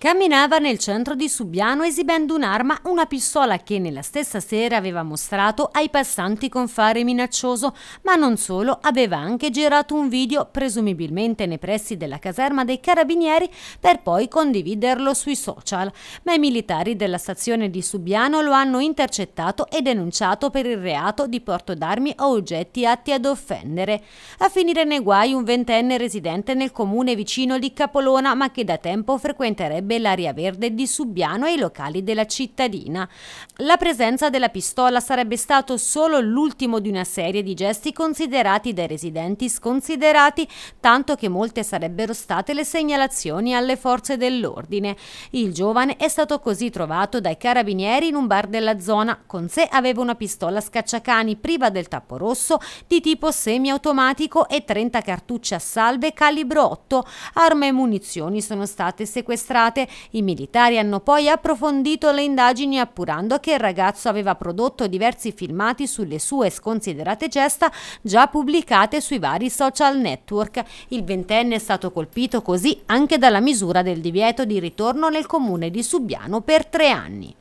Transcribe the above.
Camminava nel centro di Subiano esibendo un'arma, una pistola che nella stessa sera aveva mostrato ai passanti con fare minaccioso, ma non solo, aveva anche girato un video, presumibilmente nei pressi della caserma dei carabinieri, per poi condividerlo sui social. Ma i militari della stazione di Subiano lo hanno intercettato e denunciato per il reato di porto d'armi o oggetti atti ad offendere. A finire nei guai un ventenne residente nel comune vicino di Capolona, ma che da tempo frequenterebbe proteggerebbe l'area verde di Subiano e i locali della cittadina. La presenza della pistola sarebbe stato solo l'ultimo di una serie di gesti considerati dai residenti sconsiderati, tanto che molte sarebbero state le segnalazioni alle forze dell'ordine. Il giovane è stato così trovato dai carabinieri in un bar della zona. Con sé aveva una pistola scacciacani priva del tappo rosso di tipo semiautomatico e 30 cartucce a salve calibro 8. Arme e munizioni sono state sequestrate arrestate. I militari hanno poi approfondito le indagini appurando che il ragazzo aveva prodotto diversi filmati sulle sue sconsiderate gesta già pubblicate sui vari social network. Il ventenne è stato colpito così anche dalla misura del divieto di ritorno nel comune di Subiano per tre anni.